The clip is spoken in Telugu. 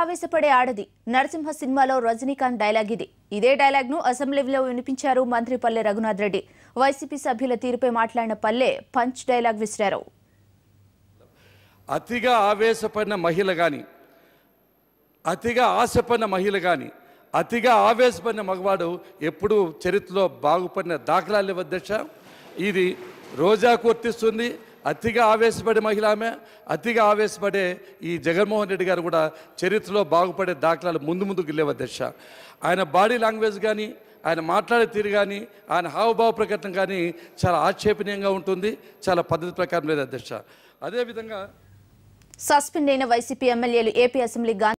ఆవేశపడే ఆడది నరసింహ సినిమాలో రజనీకాంత్ డైలాగ్ ఇది ఇదే డైలాగ్ ను అసెంబ్లీలో వినిపించారు మంత్రి పల్లె రఘునాథ్ రెడ్డి వైసీపీ సభ్యుల తీరుపై మాట్లాడిన పల్లె పంచ్ డైలాగ్ విసిరారు అతిగా ఆవేశపడిన మహిళ కానీ అతిగా ఆశపడిన మహిళ కానీ అతిగా ఆవేశపడిన మగవాడు ఎప్పుడూ చరిత్రలో బాగుపడిన దాఖలాలు అధ్యక్ష ఇది రోజాకు వర్తిస్తుంది అతిగా ఆవేశపడే మహిళ ఆమె అతిగా ఆవేశపడే ఈ జగన్మోహన్ రెడ్డి గారు కూడా చరిత్రలో బాగుపడే దాఖలాలు ముందు ముందుకు లేవు దశ ఆయన బాడీ లాంగ్వేజ్ కానీ ఆయన మాట్లాడే తీరు కానీ ఆయన హావభావ ప్రకటన కానీ చాలా ఆక్షేపణీయంగా ఉంటుంది చాలా పద్ధతి ప్రకారం లేదు అధ్యక్ష అదేవిధంగా సస్పెండ్ అయిన వైసీపీ ఎమ్మెల్యేలు ఏపీ అసెంబ్లీ